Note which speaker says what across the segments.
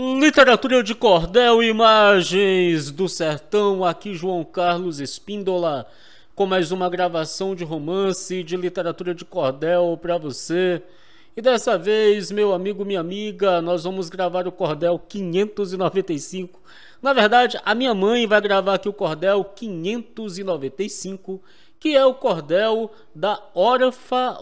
Speaker 1: Literatura de Cordel, Imagens do Sertão, aqui João Carlos Espíndola, com mais uma gravação de romance de literatura de cordel para você. E dessa vez, meu amigo, minha amiga, nós vamos gravar o cordel 595. Na verdade, a minha mãe vai gravar aqui o cordel 595, que é o cordel da órfã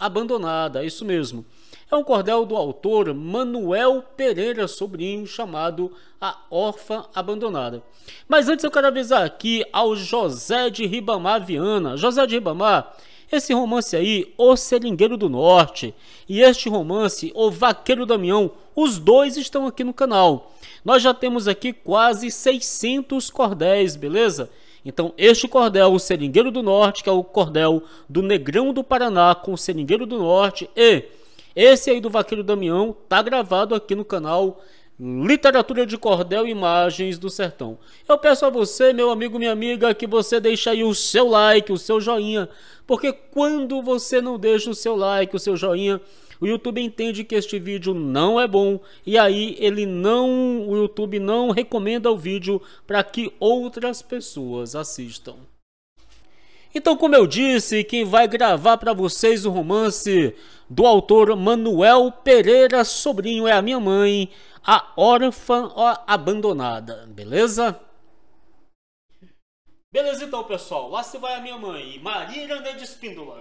Speaker 1: abandonada, é isso mesmo. É um cordel do autor Manuel Pereira Sobrinho, chamado A Órfã Abandonada. Mas antes eu quero avisar aqui ao José de Ribamar Viana. José de Ribamar, esse romance aí, O Seringueiro do Norte, e este romance, O Vaqueiro Damião, os dois estão aqui no canal. Nós já temos aqui quase 600 cordéis, beleza? Então, este cordel, o Seringueiro do Norte, que é o cordel do Negrão do Paraná com o Seringueiro do Norte e esse aí do Vaqueiro Damião tá gravado aqui no canal Literatura de Cordel Imagens do Sertão. Eu peço a você, meu amigo, minha amiga, que você deixe aí o seu like, o seu joinha, porque quando você não deixa o seu like, o seu joinha, o YouTube entende que este vídeo não é bom e aí ele não, o YouTube não recomenda o vídeo para que outras pessoas assistam. Então, como eu disse, quem vai gravar para vocês o romance do autor Manuel Pereira Sobrinho é a minha mãe, a órfã abandonada, beleza? Beleza então, pessoal. Lá se vai a minha mãe, Maria de Espíndola.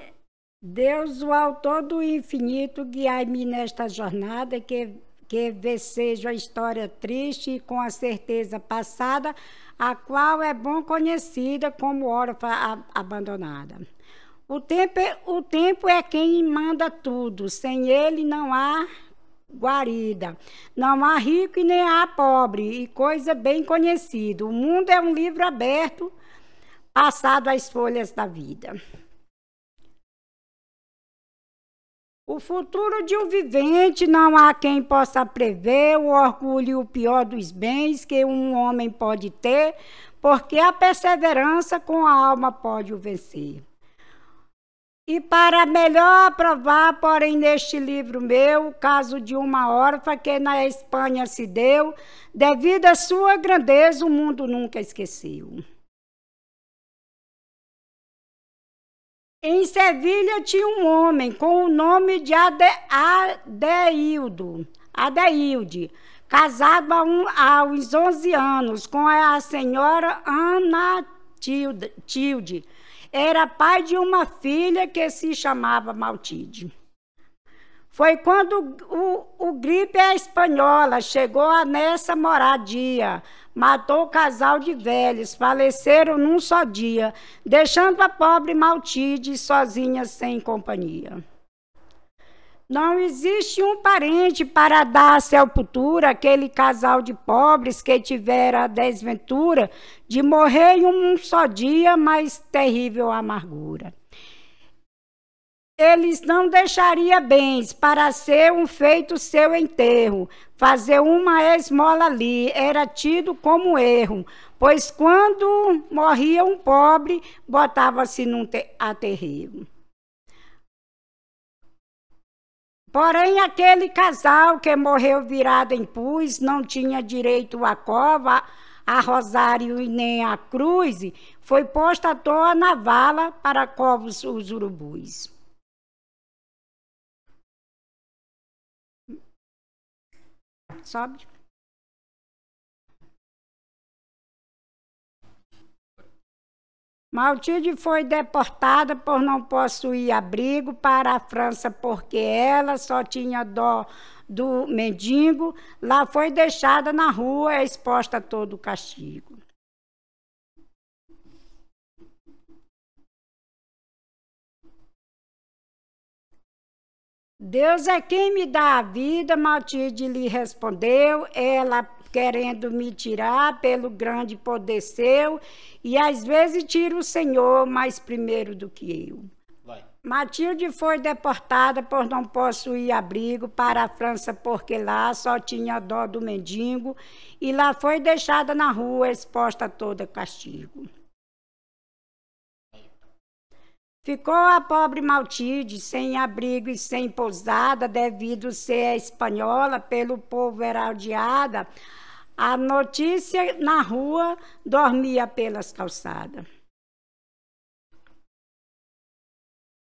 Speaker 2: Deus, o autor do infinito, guiai-me nesta jornada que que vesejo a história triste e com a certeza passada, a qual é bom conhecida como órfã abandonada. O tempo, é, o tempo é quem manda tudo, sem ele não há guarida. Não há rico e nem há pobre, e coisa bem conhecida. O mundo é um livro aberto, passado às folhas da vida. O futuro de um vivente não há quem possa prever o orgulho e o pior dos bens que um homem pode ter, porque a perseverança com a alma pode o vencer. E para melhor aprovar, porém, neste livro meu, o caso de uma órfã que na
Speaker 3: Espanha se deu, devido à sua grandeza, o mundo nunca esqueceu. Em Sevilha tinha um homem com o nome de Ade, Adeildo, Adeilde,
Speaker 2: casado há um, aos 11 anos com a senhora Ana Tilde. Era pai de uma filha que se chamava Maltide. Foi quando o, o gripe é espanhola chegou a nessa moradia, matou o casal de velhos, faleceram num só dia, deixando a pobre Maltide sozinha sem companhia. Não existe um parente para dar a sepultura àquele casal de pobres que tivera a desventura de morrer em um só dia, mas terrível amargura eles não deixaria bens para ser um feito seu enterro. Fazer uma esmola ali era tido como erro, pois quando morria um pobre, botava-se num aterrego. Porém, aquele casal que morreu virado em pus não tinha direito à cova, a rosário e nem à cruz,
Speaker 3: foi posta à toa na vala para covos os urubus. sabe? Maltide foi deportada por não possuir abrigo
Speaker 2: para a França, porque ela só tinha dó do mendigo.
Speaker 3: Lá foi deixada na rua, exposta a todo o castigo. Deus é quem me dá a vida, Matilde lhe
Speaker 2: respondeu, ela querendo me tirar pelo grande poder seu, e às vezes tira o Senhor mais primeiro do que eu. Vai. Matilde foi deportada por não possuir abrigo para a França, porque lá só tinha dó do mendigo, e lá foi deixada na rua, exposta a todo castigo. Ficou a pobre Maltide sem abrigo e sem pousada, devido ser espanhola, pelo povo heraldeada. A notícia na rua dormia pelas calçadas.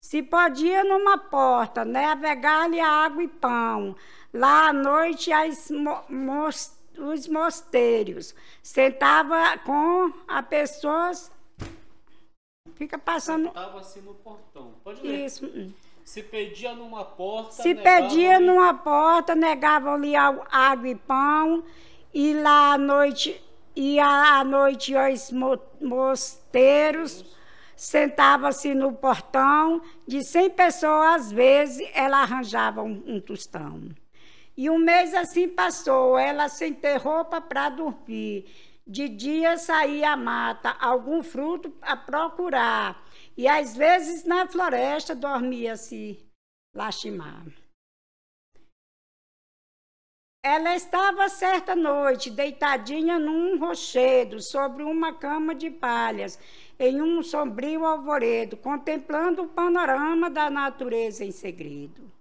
Speaker 3: Se podia
Speaker 2: numa porta, navegar-lhe né? água e pão. Lá à noite, as os mosteiros. Sentava com as pessoas Fica passando.
Speaker 1: Sentava-se tá, assim no portão. Pode ler. Isso. Hum. Se pedia numa porta. Se pedia numa
Speaker 2: porta, negavam-lhe água e pão. E lá à noite, ia à noite aos mosteiros, sentava-se no portão. De 100 pessoas, às vezes, ela arranjava um, um tostão. E um mês assim passou, ela sem ter roupa para dormir. De dia saía à mata, algum fruto a procurar, e às vezes na floresta dormia-se lastimar. Ela estava certa noite deitadinha num rochedo, sobre uma cama de palhas, em um sombrio alvoredo, contemplando o panorama da natureza em segredo.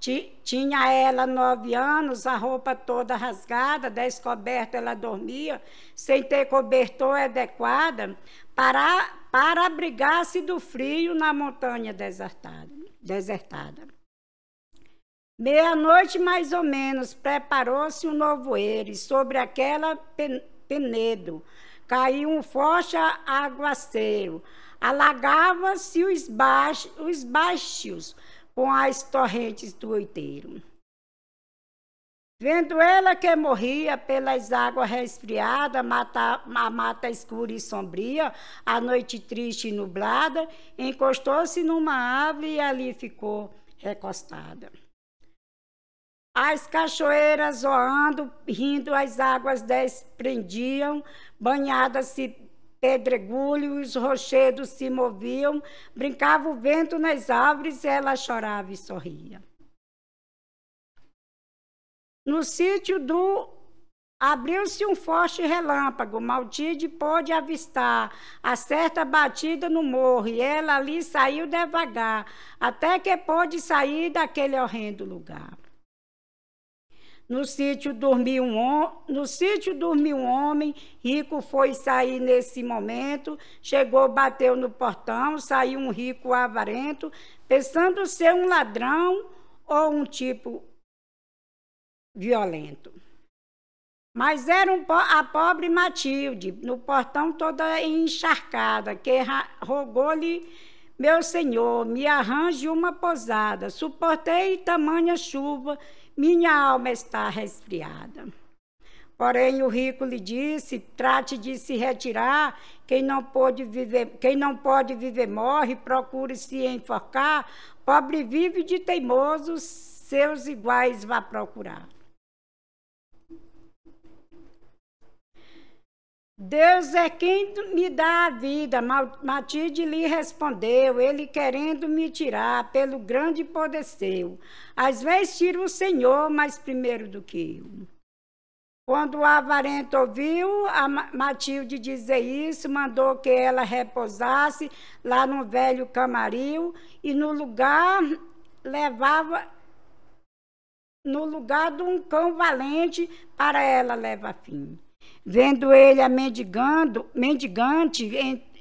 Speaker 2: Tinha ela nove anos, a roupa toda rasgada, descoberta, ela dormia, sem ter cobertor adequada, para, para abrigar-se do frio na montanha desertada. desertada. Meia-noite, mais ou menos, preparou-se um novo e sobre aquela penedo caiu um forte aguaceiro. Alagava-se os, baix, os baixos com as torrentes do oiteiro. Vendo ela que morria pelas águas resfriadas, mata, a mata escura e sombria, a noite triste e nublada, encostou-se numa árvore e ali ficou recostada. As cachoeiras zoando, rindo, as águas desprendiam, banhadas se Pedregulhos rochedos se moviam, brincava o vento nas árvores, ela chorava e sorria. No sítio do Abriu-se um forte relâmpago. Maltide pôde avistar a certa batida no morro e ela ali saiu devagar, até que pôde sair daquele horrendo lugar. No sítio dormiu um, no sítio dormiu um homem, rico foi sair nesse momento, chegou, bateu no portão, saiu um rico avarento, pensando ser um ladrão ou um tipo violento. Mas era um a pobre Matilde, no portão toda encharcada, que rogou-lhe meu senhor, me arranje uma posada. Suportei tamanha chuva minha alma está resfriada. Porém, o rico lhe disse: Trate de se retirar. Quem não pode viver, quem não pode viver morre. Procure se enforcar. Pobre vive de teimoso, seus iguais vá procurar. Deus é quem me dá a vida. Matilde lhe respondeu, ele querendo me tirar pelo grande poder seu. Às vezes tira o Senhor, mas primeiro do que eu. Quando o avarento ouviu a Matilde dizer isso, mandou que ela repousasse lá no velho camaril e no lugar levava no lugar de um cão valente para ela levar fim. Vendo ele a mendigando, mendigante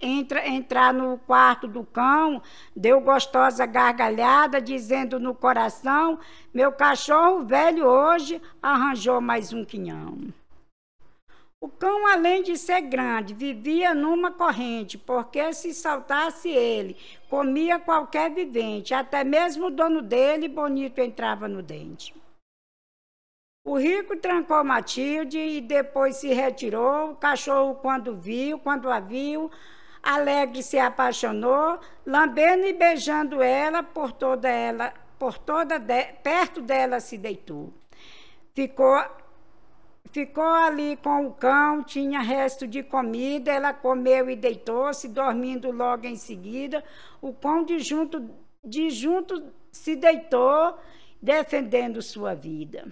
Speaker 2: entra, entrar no quarto do cão, deu gostosa gargalhada, dizendo no coração: Meu cachorro velho hoje arranjou mais um quinhão. O cão, além de ser grande, vivia numa corrente, porque se saltasse ele, comia qualquer vivente, até mesmo o dono dele, bonito entrava no dente. O rico trancou Matilde e depois se retirou. O cachorro, quando viu, quando a viu, alegre se apaixonou, lambendo e beijando ela por toda ela, por toda de, perto dela se deitou. Ficou Ficou ali com o cão, tinha resto de comida, ela comeu e deitou-se, dormindo logo em seguida. O cão de junto, de junto se deitou, defendendo sua vida.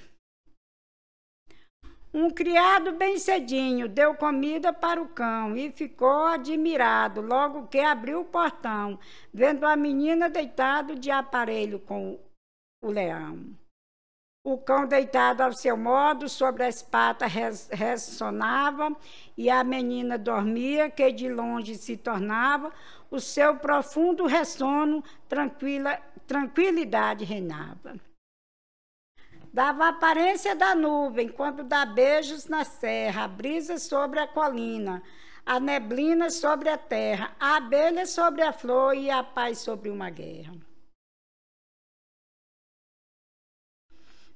Speaker 2: Um criado bem cedinho deu comida para o cão e ficou admirado logo que abriu o portão, vendo a menina deitado de aparelho com o leão. O cão deitado ao seu modo sobre as patas ressonava e a menina dormia, que de longe se tornava o seu profundo ressono, tranquila, tranquilidade reinava. Dava aparência da nuvem, quando dá beijos na serra, a brisa sobre a colina, a neblina sobre a terra, a abelha sobre a flor e a paz sobre uma guerra.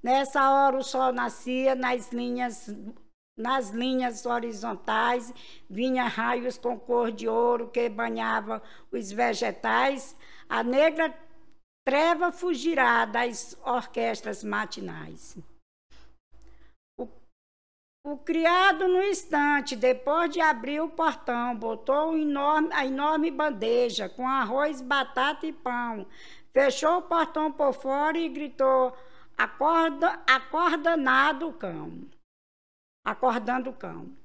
Speaker 2: Nessa hora o sol nascia nas linhas nas linhas horizontais vinha raios com cor de ouro que banhava os vegetais. A negra Treva fugirá das orquestras matinais. O, o criado, no instante, depois de abrir o portão, botou enorme, a enorme bandeja com arroz, batata e pão. Fechou o portão por fora e gritou: Acorda, acorda nada o cão. Acordando o cão.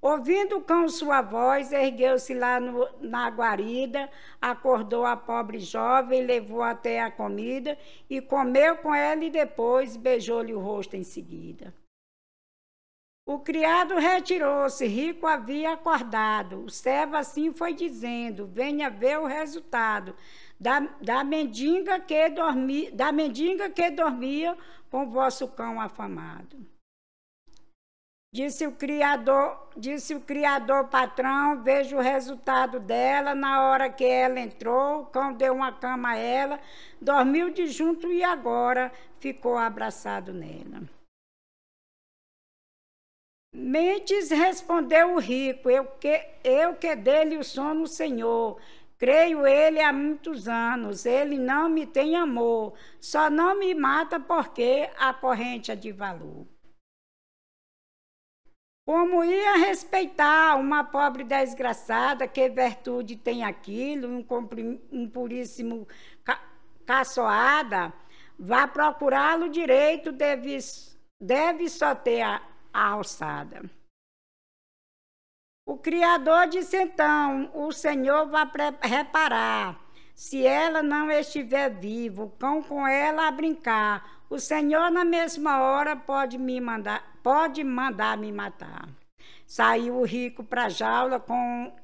Speaker 2: Ouvindo o cão sua voz, ergueu-se lá no, na guarida, acordou a pobre jovem, levou até a comida e comeu com ela e depois beijou-lhe o rosto em seguida. O criado retirou-se, rico havia acordado. O servo assim foi dizendo: Venha ver o resultado da, da, mendiga, que dormi, da mendiga que dormia com vosso cão afamado. Disse o criador, disse o criador patrão, vejo o resultado dela. Na hora que ela entrou, o cão deu uma cama a ela, dormiu de junto e agora ficou abraçado nela. Mentes respondeu o rico, eu que, eu que dele o sono, Senhor. Creio ele há muitos anos, ele não me tem amor, só não me mata porque a corrente é de valor. Como ia respeitar uma pobre desgraçada, que virtude tem aquilo, um, um puríssimo ca caçoada, vá procurá-lo direito, deve, deve só ter a, a alçada. O Criador disse então: O Senhor vai reparar. Se ela não estiver viva, o cão com ela a brincar, o Senhor na mesma hora pode me mandar pode mandar me matar. Saiu o rico para a jaula com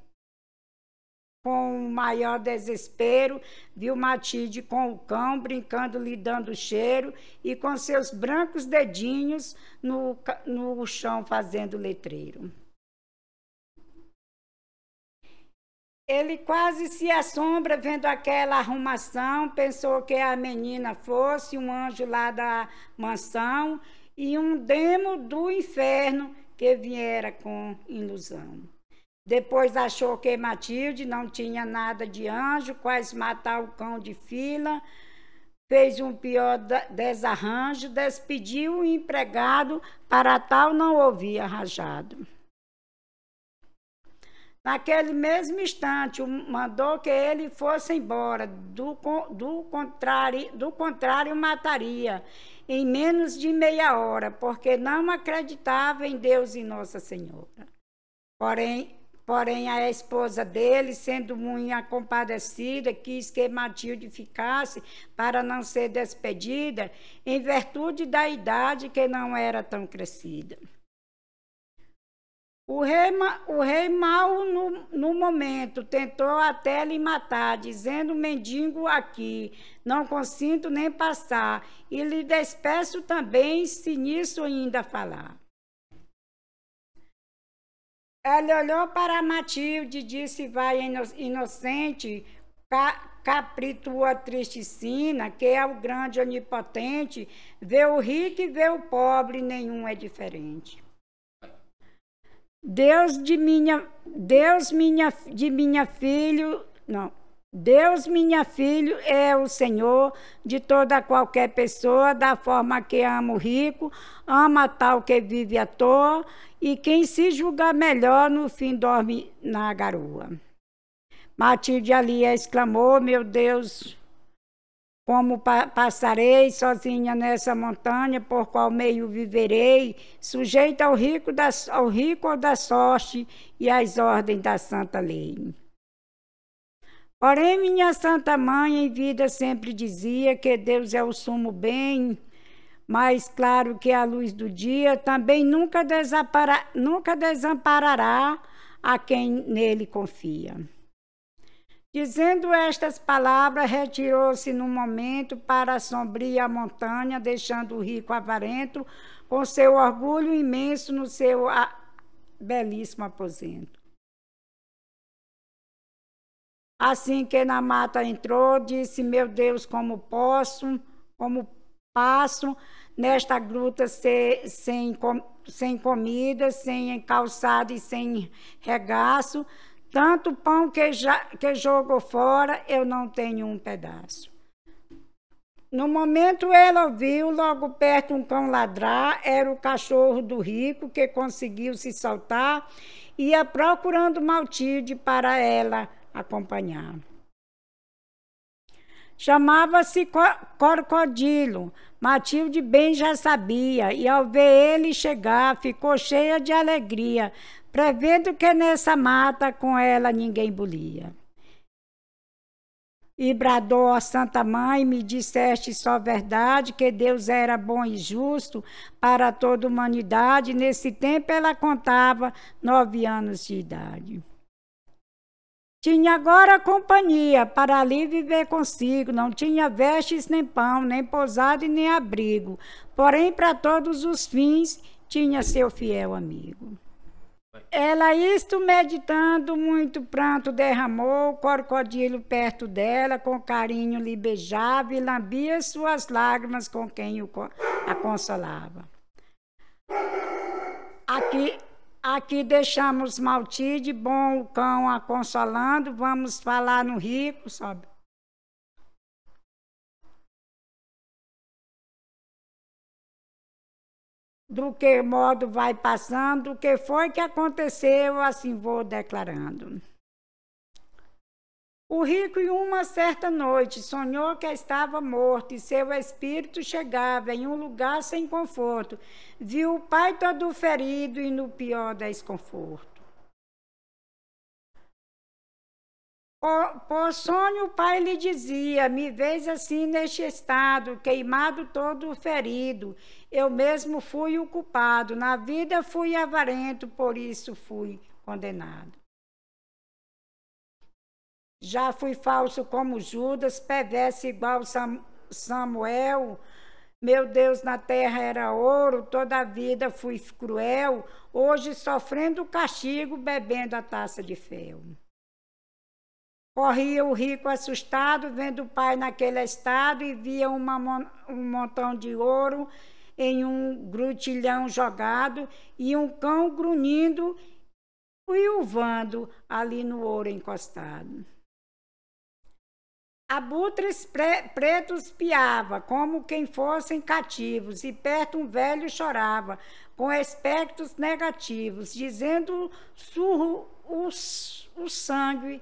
Speaker 2: com o maior desespero, viu Matilde com o cão brincando, lhe dando cheiro e com seus brancos dedinhos no, no chão fazendo letreiro. Ele quase se assombra vendo aquela arrumação, pensou que a menina fosse um anjo lá da mansão e um demo do inferno que viera com ilusão. Depois achou que Matilde não tinha nada de anjo, quase matar o cão de fila, fez um pior desarranjo, despediu o empregado, para tal não ouvia rajado. Naquele mesmo instante, mandou que ele fosse embora, do, do, contrário, do contrário, mataria em menos de meia hora, porque não acreditava em Deus e Nossa Senhora. Porém, porém a esposa dele, sendo muito compadecida, quis que Matilde ficasse para não ser despedida, em virtude da idade que não era tão crescida. O rei, o rei mal no, no momento tentou até lhe matar, dizendo: Mendigo aqui, não consinto nem passar, e lhe despeço também, se nisso ainda falar. Ela olhou para Matilde e disse: Vai, inocente, capritua sina, que é o grande onipotente, vê o rico e vê o pobre, nenhum é diferente. Deus de minha, Deus minha, de minha filho, não. Deus, minha filho, é o Senhor de toda qualquer pessoa, da forma que ama o rico, ama tal que vive à toa, e quem se julgar melhor, no fim dorme na garoa. Matilde Alia exclamou: Meu Deus, como pa passarei sozinha nessa montanha, por qual meio viverei, sujeita ao rico, da, ao rico da sorte e às ordens da santa lei. Porém, minha santa mãe em vida sempre dizia que Deus é o sumo bem, mais claro que a luz do dia, também nunca, nunca desamparará a quem nele confia. Dizendo estas palavras, retirou-se num momento para a sombria montanha, deixando o rico avarento, com seu orgulho imenso no seu belíssimo aposento. Assim que na mata entrou, disse: Meu Deus, como posso, como passo nesta gruta sem, sem, com, sem comida, sem calçado e sem regaço? Tanto pão que, já, que jogo fora, eu não tenho um pedaço. No momento, ela ouviu logo perto um cão ladrar, era o cachorro do rico que conseguiu se soltar, ia procurando Maltilde para ela acompanhar. Chamava-se Corcodilo. Matilde bem já sabia, e ao ver ele chegar, ficou cheia de alegria, prevendo que nessa mata com ela ninguém bulia. E bradou a Santa Mãe, me disseste só verdade, que Deus era bom e justo para toda a humanidade. Nesse tempo ela contava nove anos de idade. Tinha agora companhia para ali viver consigo, não tinha vestes nem pão, nem pousado e nem abrigo. Porém, para todos os fins, tinha seu fiel amigo. Ela, isto meditando, muito pranto derramou, o crocodilo perto dela, com carinho lhe beijava e lambia suas lágrimas com quem a consolava. Aqui, aqui deixamos Maltide, bom o cão a consolando,
Speaker 3: vamos falar no rico, sabe? do que modo vai passando, o que foi que aconteceu, assim vou declarando.
Speaker 2: O rico, em uma certa noite, sonhou que estava morto e seu espírito chegava em um lugar sem conforto. Viu o pai todo
Speaker 3: ferido e no pior desconforto. Por sonho, o pai lhe dizia: Me vês assim neste
Speaker 2: estado, queimado todo ferido, eu mesmo fui o culpado, na vida fui avarento, por isso fui condenado. Já fui falso como Judas, perverso igual Samuel. Meu Deus, na terra era ouro, toda a vida fui cruel, hoje sofrendo castigo, bebendo a taça de fel. Corria o rico assustado, vendo o pai naquele estado, e via uma, um montão de ouro em um grutilhão jogado e um cão grunhindo e uvando ali no ouro encostado. Abutres pre pretos piava, como quem fossem cativos, e perto um velho chorava, com aspectos negativos, dizendo surro o, o sangue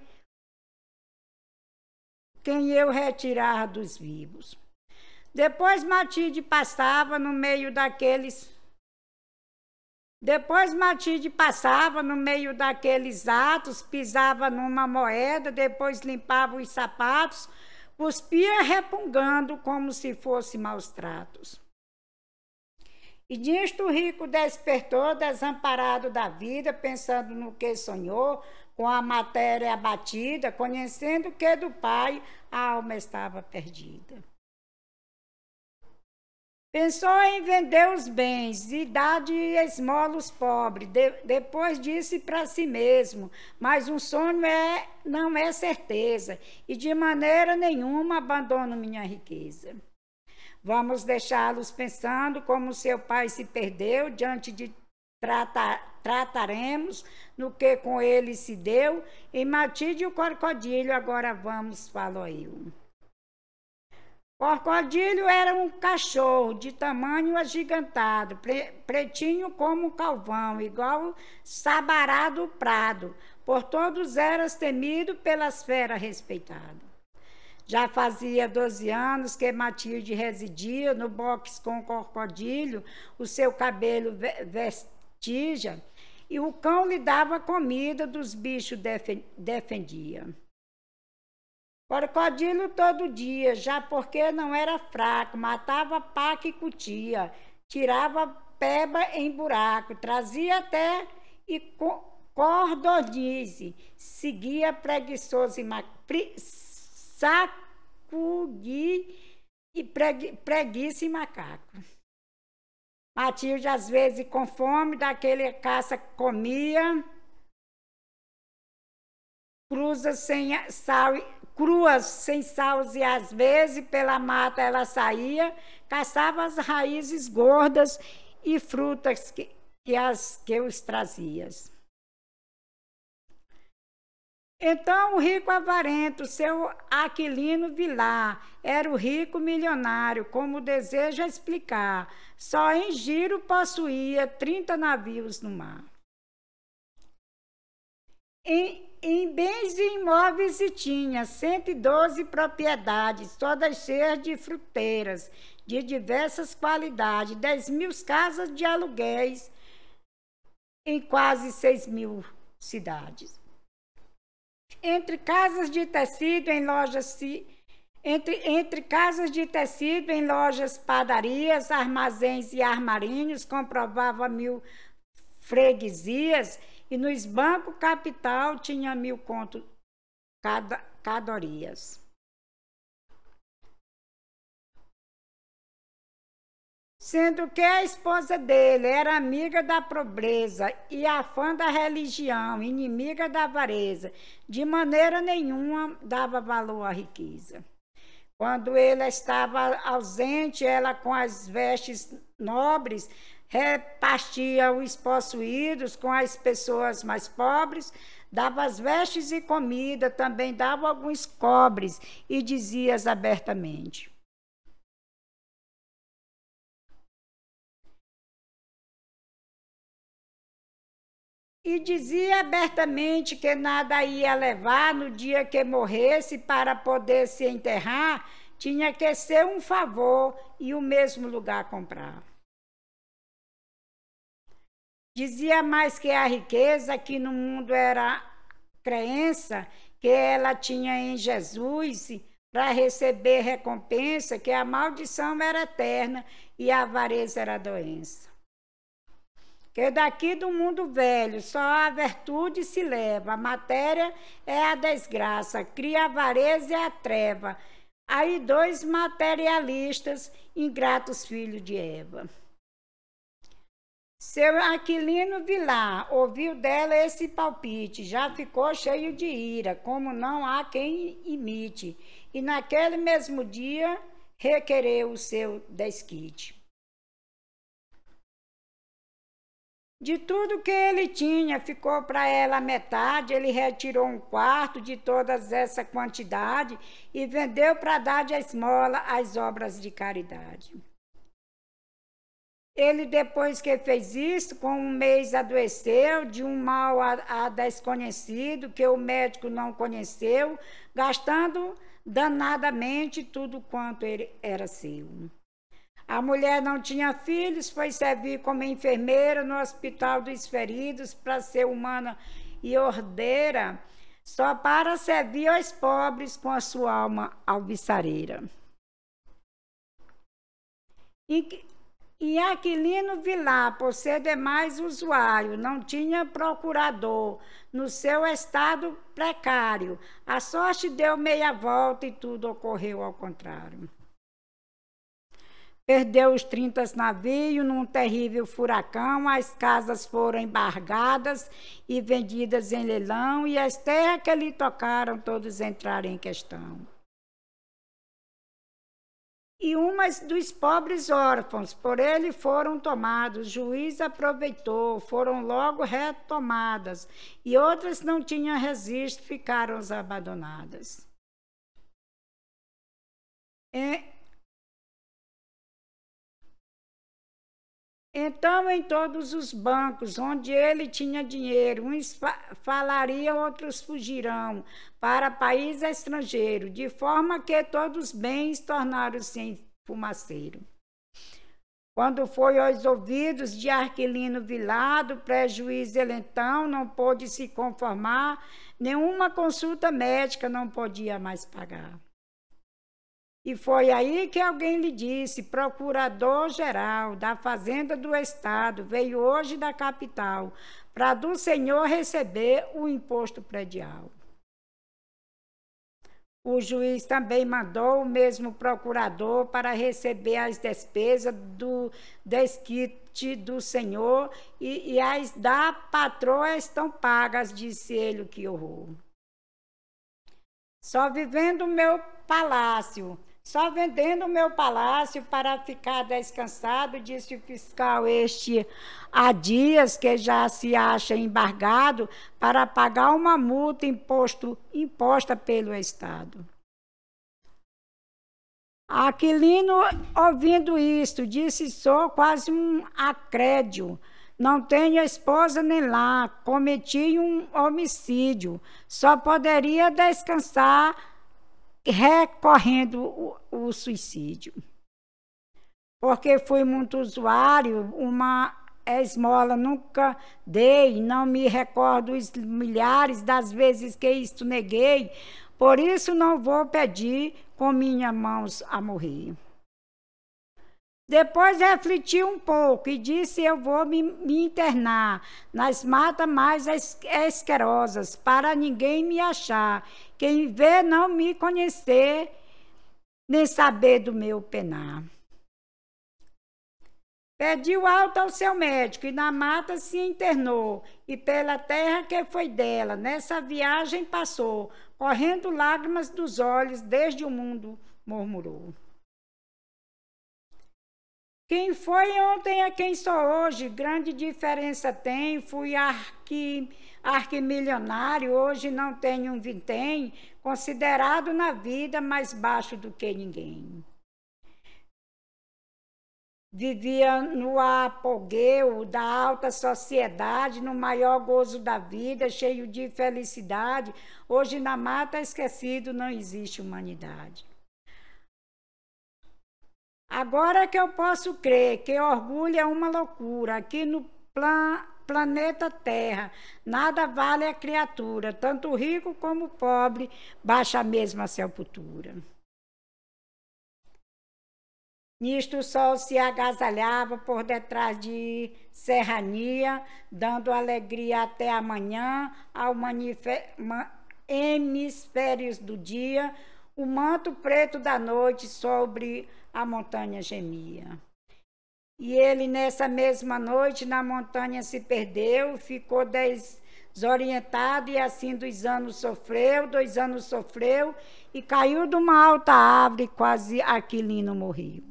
Speaker 2: quem eu retirar dos vivos. Depois Matilde passava no meio daqueles. Depois Matilde passava no meio daqueles atos, pisava numa moeda, depois limpava os sapatos, cuspia repungando como se fosse maus tratos. E disto o rico despertou, desamparado da vida, pensando no que sonhou, com a matéria abatida, conhecendo que do pai a alma estava perdida. Pensou em vender os bens e dar de esmola os pobres. De, depois disse para si mesmo: Mas um sonho é, não é certeza, e de maneira nenhuma abandono minha riqueza. Vamos deixá-los pensando como seu pai se perdeu diante de Trata, trataremos no que com ele se deu. E Matilde o crocodilo, agora vamos, falou eu. Crocodilo era um cachorro de tamanho agigantado, pre pretinho como um calvão, igual Sabará do Prado. Por todos eras temido, pelas feras respeitado. Já fazia doze anos que Matilde residia no box com o crocodilo, o seu cabelo ve vestija, e o cão lhe dava comida dos bichos defendia. Crocodilo todo dia, já porque não era fraco, matava paca e cutia, tirava peba em buraco, trazia até e cordonize, seguia preguiçoso e ma... sacudi e
Speaker 3: pregui... preguiça e macaco. Matilde, às vezes, com fome, daquele caça comia,
Speaker 2: cruza sem sal e cruas, sem sal, e às vezes pela mata ela saía, caçava as raízes gordas e frutas que, que, as, que os trazias. Então o rico avarento, seu Aquilino Vilar, era o rico milionário, como deseja explicar. Só em giro possuía 30 navios no mar em bens e imóveis se tinha 112 propriedades, todas cheias de fruteiras, de diversas qualidades, 10 mil casas de aluguéis em quase 6 mil cidades. Entre casas de tecido em lojas entre, entre casas de tecido em lojas, padarias, armazéns e armarinhos, comprovava mil freguesias e nos bancos capital tinha mil contos
Speaker 3: cada, cada orias. Sendo que a esposa dele era amiga da
Speaker 2: pobreza e afã da religião, inimiga da avareza, de maneira nenhuma dava valor à riqueza. Quando ele estava ausente, ela com as vestes nobres repartia os possuídos com as pessoas mais pobres, dava as vestes e comida,
Speaker 3: também dava alguns cobres e dizias abertamente. E dizia abertamente que nada ia levar
Speaker 2: no dia que morresse para poder se enterrar, tinha que ser um favor e o mesmo lugar comprar. Dizia mais que a riqueza que no mundo era crença que ela tinha em Jesus para receber recompensa, que a maldição era eterna e a avareza era doença. Que daqui do mundo velho só a virtude se leva, a matéria é a desgraça, cria a avareza e a treva. Aí dois materialistas, ingratos filhos de Eva. Seu Aquilino Vilar ouviu dela esse palpite, já ficou cheio de ira, como não há quem imite, e naquele mesmo dia requereu o seu desquite. De tudo que ele tinha, ficou para ela metade. Ele retirou um quarto de toda essa quantidade e vendeu para dar de esmola às obras de caridade. Ele, depois que fez isso, com um mês adoeceu de um mal a, a desconhecido, que o médico não conheceu, gastando danadamente tudo quanto ele era seu. A mulher não tinha filhos, foi servir como enfermeira no Hospital dos Feridos para ser humana e ordeira, só para servir aos pobres com a sua alma alviçareira. E Aquilino Vilar, por ser demais usuário, não tinha procurador, no seu estado precário. A sorte deu meia volta e tudo ocorreu ao contrário. Perdeu os 30 navios num terrível furacão, as casas foram embargadas e vendidas em leilão, e as terras que lhe tocaram todos entraram em questão e umas dos pobres órfãos, por ele foram tomados, o juiz aproveitou, foram logo retomadas, e outras não tinham registro, ficaram
Speaker 3: abandonadas. É, Então, em todos os bancos
Speaker 2: onde ele tinha dinheiro, uns falariam, outros fugirão para país estrangeiro, de forma que todos os bens tornaram-se em fumaceiro. Quando foi aos ouvidos de Arquilino Vilado, prejuízo ele então não pôde se conformar, nenhuma consulta médica não podia mais pagar. E foi aí que alguém lhe disse: Procurador-Geral da Fazenda do Estado veio hoje da capital para do senhor receber o imposto predial. O juiz também mandou o mesmo procurador para receber as despesas do desquite do senhor e, e as da patroa estão pagas, disse ele que horror. Só vivendo o meu palácio só vendendo o meu palácio para ficar descansado, disse o fiscal este há Dias, que já se acha embargado para pagar uma multa imposto, imposta pelo Estado. Aquilino, ouvindo isto, disse: sou quase um acrédio. Não tenho esposa nem lá, cometi um homicídio. Só poderia descansar recorrendo o, o suicídio. Porque fui muito usuário, uma esmola nunca dei, não me recordo os milhares das vezes que isto neguei, por isso não vou pedir com minhas mãos a morrer. Depois refleti um pouco e disse: Eu vou me, me internar nas matas mais es, esquerosas, para ninguém me achar. Quem vê não me conhecer, nem saber do meu penar. Pediu alta ao seu médico e na mata se internou, e pela terra que foi dela, nessa viagem passou, correndo lágrimas dos olhos, desde o mundo murmurou. Quem foi ontem é quem sou hoje. Grande diferença tem. Fui arqui, arquimilionário, hoje não tenho um vintém. Considerado na vida mais baixo do que ninguém. Vivia no apogeu da alta sociedade, no maior gozo da vida, cheio de felicidade. Hoje na mata esquecido não existe humanidade. Agora que eu posso crer que orgulho é uma loucura aqui no plan, planeta Terra. Nada vale a criatura, tanto rico como pobre, baixa a mesma sepultura. Nisto o sol se agasalhava por detrás de serrania, dando alegria até amanhã ao hemisférios do dia, o manto preto da noite sobre a montanha gemia. E ele, nessa mesma noite, na montanha se perdeu, ficou desorientado e assim dois anos sofreu, dois anos sofreu e caiu de uma alta árvore, quase Aquilino morreu.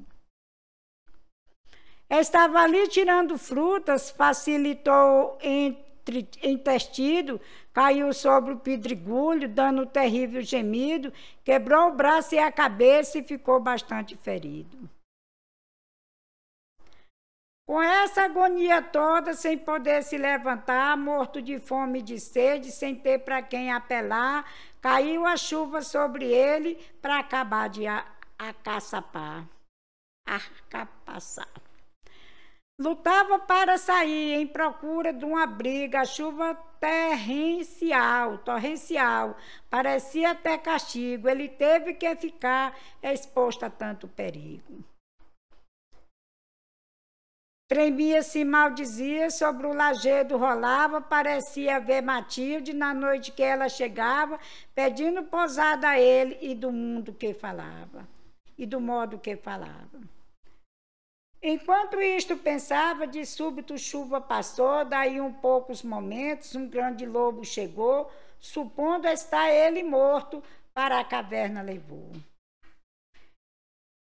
Speaker 2: Estava ali tirando frutas, facilitou entre intestino, caiu sobre o pedregulho, dando um terrível gemido, quebrou o braço e a cabeça e ficou bastante ferido. Com essa agonia toda, sem poder se levantar, morto de fome e de sede, sem ter para quem apelar, caiu a chuva sobre ele para acabar de acaçapar, arcapassar. Lutava para sair em procura de um abrigo. A chuva torrencial, torrencial, parecia até castigo. Ele teve que ficar exposto a tanto perigo. Tremia-se maldizia sobre o lajedo, rolava, parecia ver Matilde na noite que ela chegava, pedindo pousada a ele e do mundo que falava, e do modo que falava. Enquanto isto pensava, de súbito chuva passou, daí um poucos momentos, um grande lobo chegou, supondo estar ele morto, para a caverna levou.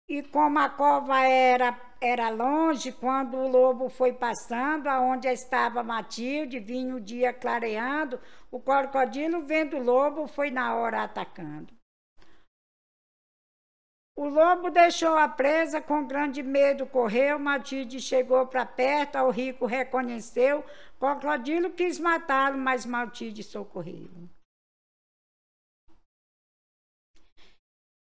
Speaker 2: E como a cova era, era longe, quando o lobo foi passando, aonde estava Matilde, vinha o dia clareando, o crocodilo, vendo o lobo, foi na hora atacando. O lobo deixou a presa com grande medo, correu. Matilde chegou para perto, o rico reconheceu. Crocodilo quis matá-lo, mas Matilde socorreu.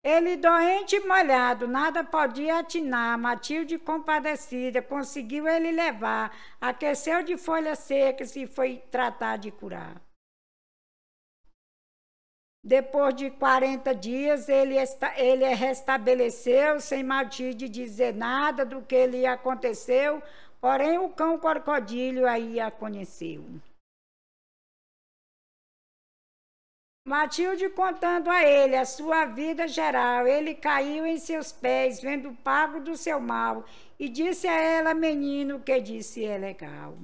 Speaker 2: Ele doente e molhado, nada podia atinar. Matilde, compadecida, conseguiu ele levar. Aqueceu de folhas secas e foi tratar de curar. Depois de 40 dias, ele, ele restabeleceu sem Matilde
Speaker 3: dizer nada do que lhe aconteceu, porém o cão crocodilo aí a conheceu. Matilde
Speaker 2: contando a ele a sua vida geral, ele caiu em seus pés, vendo o pago do seu mal, e disse a ela, menino, que disse é legal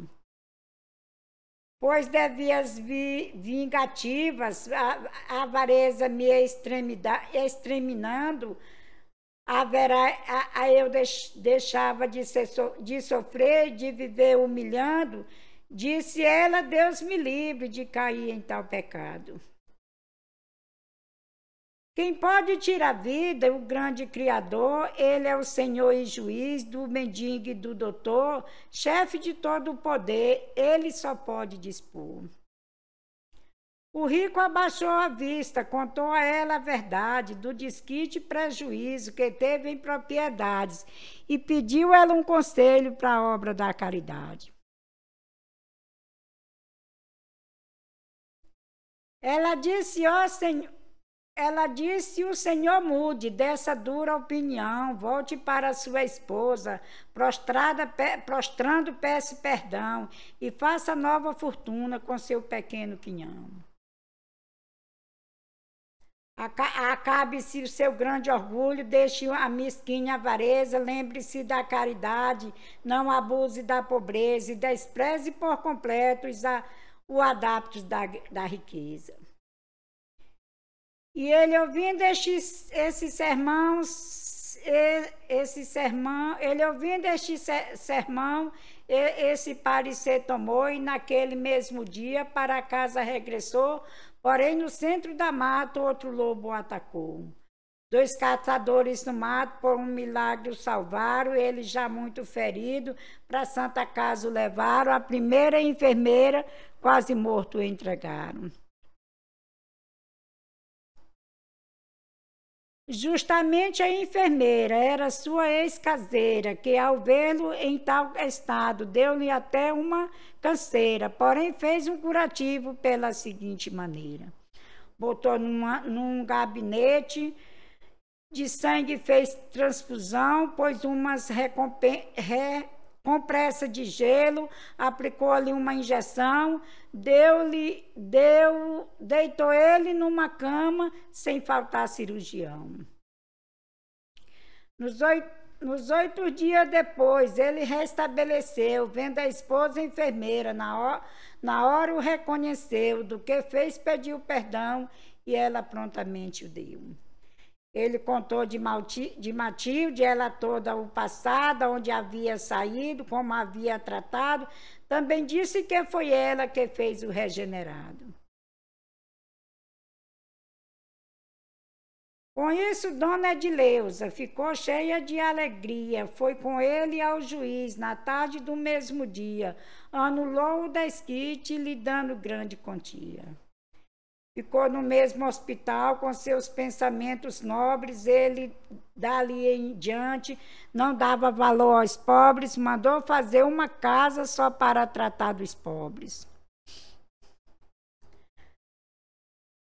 Speaker 2: pois devias vir vingativas, a, avareza me exterminando, haverá, a, a, eu deix, deixava de, ser, de sofrer, de viver humilhando, disse ela, Deus me livre de cair em tal pecado. Quem pode tirar a vida, o grande Criador, ele é o Senhor e juiz do mendigo e do doutor, chefe de todo o poder, ele só pode dispor. O rico abaixou a vista, contou a ela a verdade do desquite prejuízo que teve em propriedades
Speaker 3: e pediu ela um conselho para a obra da caridade. Ela disse: Ó oh, Senhor, ela disse: O Senhor mude dessa dura opinião, volte para
Speaker 2: sua esposa, prostrada, prostrando, peça perdão e faça nova fortuna com seu pequeno quinhão. Acabe-se o seu grande orgulho, deixe a mesquinha avareza, lembre-se da caridade, não abuse da pobreza e despreze por completo o adaptos da, da riqueza. E ele ouvindo este, esse sermão, esse sermão, ele ouvindo este sermão, esse parecer tomou e naquele mesmo dia para casa regressou, porém no centro da mata outro lobo o atacou. Dois caçadores no mato, por um milagre, o salvaram. Ele, já muito ferido, para Santa Casa o levaram. A primeira
Speaker 3: enfermeira, quase morto, o entregaram. Justamente a enfermeira era sua
Speaker 2: ex-caseira, que ao vê-lo em tal estado deu-lhe até uma canseira, porém fez um curativo pela seguinte maneira: botou numa, num gabinete de sangue, fez transfusão, pôs umas recompensas, re- compressa de gelo, aplicou ali uma injeção, deu-lhe, deu, deitou ele numa cama sem faltar cirurgião. Nos oito, nos oito dias depois, ele restabeleceu, vendo a esposa enfermeira. Na hora, na hora o reconheceu, do que fez pediu perdão e ela prontamente o deu. Ele contou de, Malti, de Matilde, ela toda o passado, onde havia saído, como havia tratado. Também disse que
Speaker 3: foi ela que fez o regenerado. Com isso, Dona Edileuza ficou cheia de alegria.
Speaker 2: Foi com ele ao juiz na tarde do mesmo dia. Anulou o desquite, lhe dando grande quantia. Ficou no mesmo hospital com seus pensamentos nobres, ele dali em diante não dava valor aos pobres, mandou fazer uma casa só para tratar dos pobres.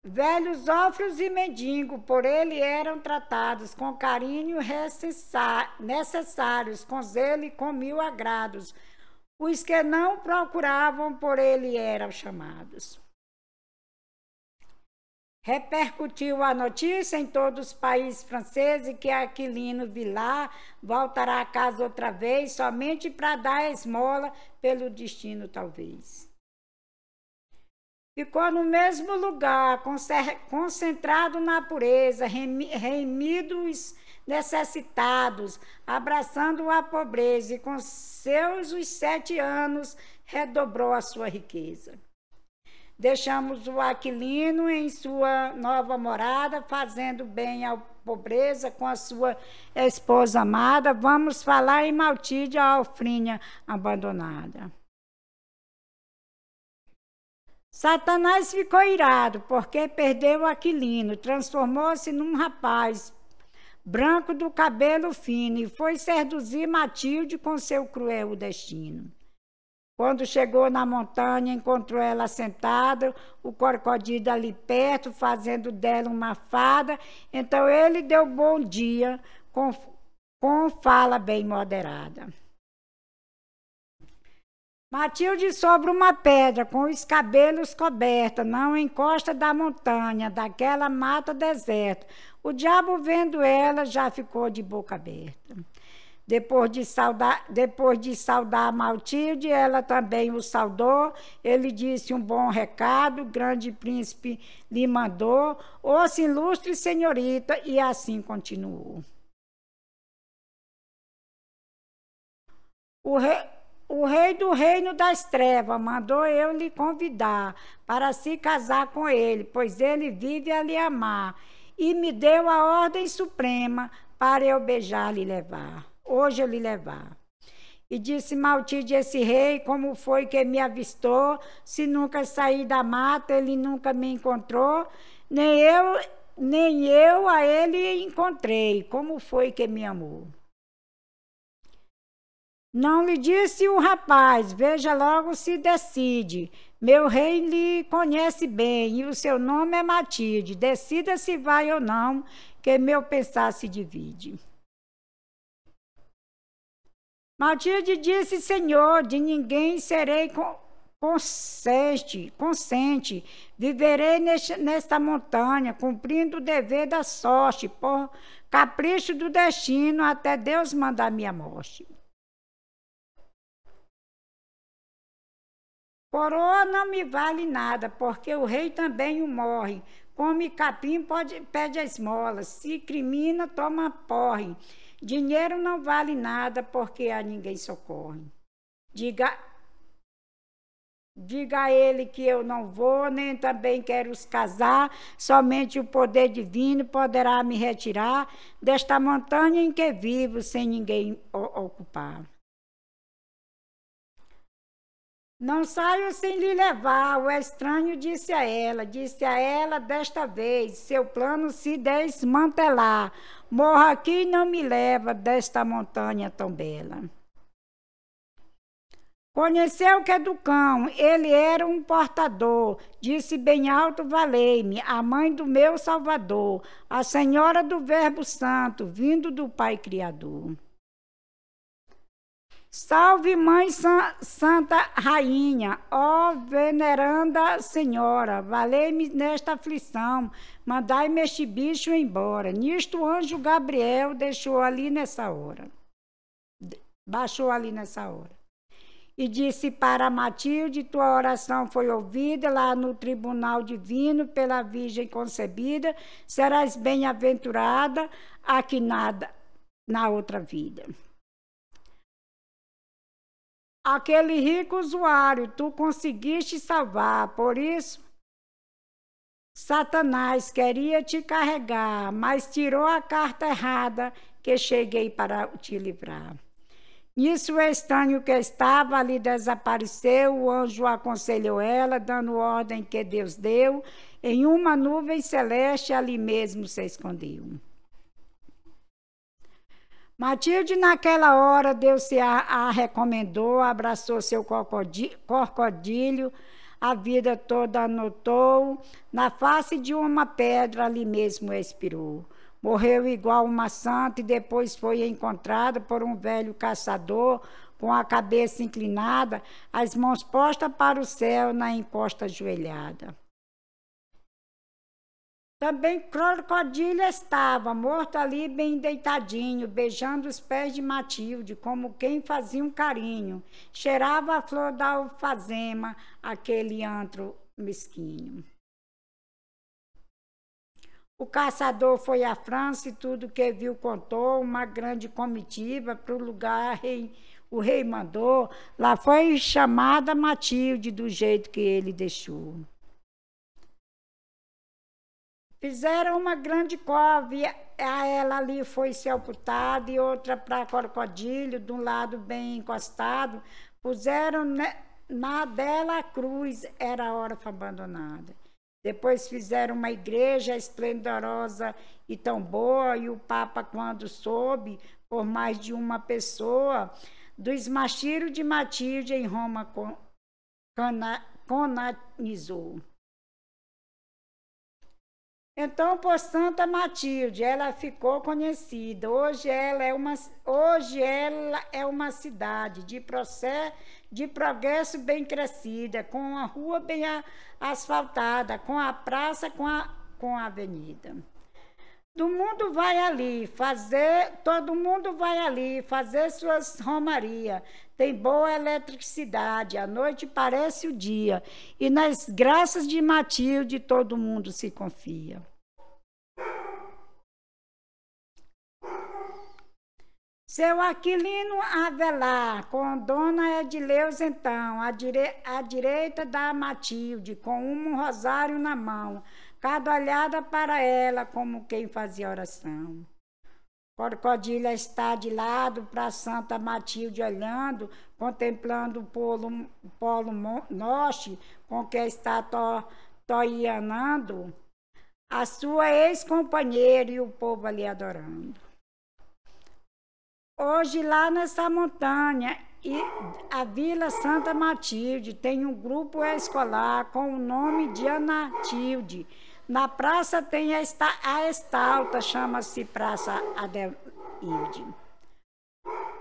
Speaker 2: Velhos ófrios e mendigo por ele eram tratados com carinho necessários, com zelo e com mil agrados. Os que não procuravam por ele eram chamados. Repercutiu a notícia em todos os países franceses que Aquilino Vilar voltará a casa outra vez somente para dar esmola pelo destino, talvez. Ficou no mesmo lugar, concentrado na pureza, reimido os necessitados, abraçando a pobreza, e com seus os sete anos redobrou a sua riqueza. Deixamos o Aquilino em sua nova morada, fazendo bem à pobreza com a sua esposa amada. Vamos falar em Maltide, a alfrinha abandonada. Satanás ficou irado porque perdeu Aquilino, transformou-se num rapaz branco do cabelo fino e foi seduzir Matilde com seu cruel destino. Quando chegou na montanha, encontrou ela sentada, o crocodilo ali perto, fazendo dela uma fada. Então ele deu bom dia com, com fala bem moderada. Matilde sobre uma pedra, com os cabelos cobertos, não encosta da montanha, daquela mata deserta. O diabo vendo ela já ficou de boca aberta. Depois de saudar, depois de saudar Maltilde, ela também o saudou. Ele disse um bom recado, o grande príncipe lhe mandou: "Ouça
Speaker 3: ilustre senhorita", e assim continuou. O rei, o rei do reino das trevas
Speaker 2: mandou eu lhe convidar para se casar com ele, pois ele vive a lhe amar, e me deu a ordem suprema para eu beijar e levar hoje eu lhe levar. E disse Maltide esse rei, como foi que me avistou, se nunca saí da mata, ele nunca me encontrou, nem eu, nem eu a ele encontrei, como foi que me amou. Não lhe disse o rapaz, veja logo se decide. Meu rei lhe conhece bem, e o seu nome é Matilde. Decida se vai ou não, que meu pensar se divide. Matilde disse: Senhor, de ninguém serei consente, consente. Viverei neste, nesta montanha,
Speaker 3: cumprindo o dever da sorte, por capricho do destino, até Deus mandar minha morte. Coroa não me vale nada, porque o rei também o morre. Come capim,
Speaker 2: pode, pede a esmola. Se crimina, toma porre. Dinheiro não vale nada porque a ninguém socorre. Diga, diga a ele que eu não vou, nem também quero os casar, somente o poder divino poderá me retirar desta montanha em que vivo sem ninguém ocupar. Não saio sem lhe levar, o estranho disse a ela, disse a ela desta vez, seu plano se desmantelar. Morra aqui e não me leva desta montanha tão bela. Conheceu que é do cão, ele era um portador, disse bem alto: Valei-me, a mãe do meu Salvador, a Senhora do Verbo Santo, vindo do Pai Criador. Salve, Mãe San, Santa Rainha, ó veneranda Senhora, valei-me nesta aflição, mandai-me este bicho embora. Nisto o anjo Gabriel deixou ali nessa hora, baixou ali nessa hora. E disse para Matilde: Tua oração foi ouvida lá no tribunal divino pela Virgem concebida, serás bem-aventurada aqui nada, na outra vida
Speaker 3: aquele rico usuário tu conseguiste salvar, por isso Satanás queria
Speaker 2: te carregar, mas tirou a carta errada que cheguei para te livrar. Nisso o é estranho que estava ali desapareceu, o anjo aconselhou ela, dando ordem que Deus deu, em uma nuvem celeste ali mesmo se escondeu. Matilde, naquela hora, Deus se a, a recomendou, abraçou seu crocodilo, a vida toda anotou, na face de uma pedra ali mesmo expirou. Morreu igual uma santa e depois foi encontrada por um velho caçador com a cabeça inclinada, as mãos postas para o céu na encosta ajoelhada. Também crocodilo estava, morto ali, bem deitadinho, beijando os pés de Matilde, como quem fazia um carinho. Cheirava a flor da alfazema, aquele antro mesquinho. O caçador foi à França e tudo que viu contou, uma grande comitiva para o lugar o rei mandou. Lá foi chamada Matilde do jeito que ele deixou. Fizeram uma grande cova, ela ali foi sepultada e outra para crocodilo, de um lado bem encostado. Puseram na Bela Cruz, era a órfã abandonada. Depois fizeram uma igreja esplendorosa e tão boa, e o Papa, quando soube, por mais de uma pessoa, do esmachiro de Matilde em Roma, conanizou. Então, por Santa Matilde, ela ficou conhecida. Hoje ela é uma, hoje ela é uma cidade de, processo, de progresso bem crescida, com a rua bem asfaltada, com a praça, com a, com a avenida. Do mundo vai ali fazer, todo mundo vai ali fazer suas romarias, tem boa eletricidade, à noite parece o dia. E nas graças de Matilde, todo mundo se confia. Seu Aquilino Avelar, com Dona Edileus, então, à, dire... à direita da Matilde, com um rosário na mão, cada olhada para ela, como quem fazia oração. Crocodilha está de lado para Santa Matilde olhando, contemplando o polo, polo norte com que está to, toianando, a sua ex-companheira e o povo ali adorando. Hoje, lá nessa montanha, e a Vila Santa Matilde tem um grupo escolar com o nome de Anatilde na praça tem a, esta, a estalta, chama-se Praça Adeilde.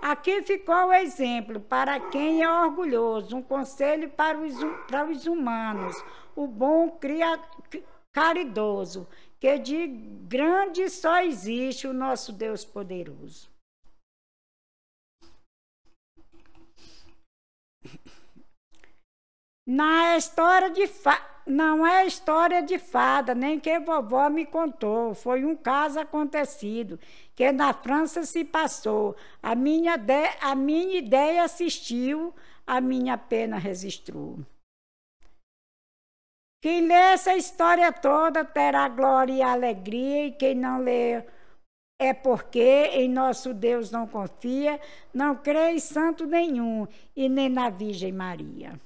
Speaker 2: Aqui ficou o exemplo para quem é orgulhoso, um conselho para os, para os humanos, o bom cria, caridoso, que de
Speaker 3: grande só existe o nosso Deus poderoso.
Speaker 2: Na história de fa não é história de fada, nem que vovó me contou. Foi um caso acontecido que na França se passou. A minha, de, a minha ideia assistiu, a minha pena registrou. Quem lê essa história toda terá glória e alegria, e quem não lê é porque em nosso Deus não confia, não crê em santo nenhum e nem na Virgem Maria.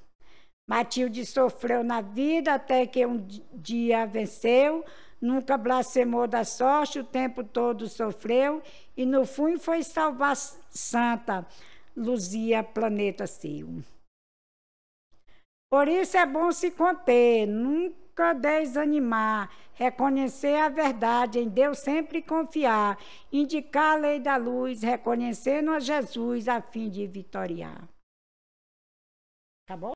Speaker 2: Matilde sofreu na vida até que um dia venceu, nunca blasfemou da sorte, o tempo todo sofreu e no fim foi salvar Santa Luzia, planeta seu. Por isso é bom se conter, nunca desanimar, reconhecer a verdade, em Deus sempre confiar, indicar a lei da luz, reconhecendo a Jesus a fim de vitoriar. Acabou? Tá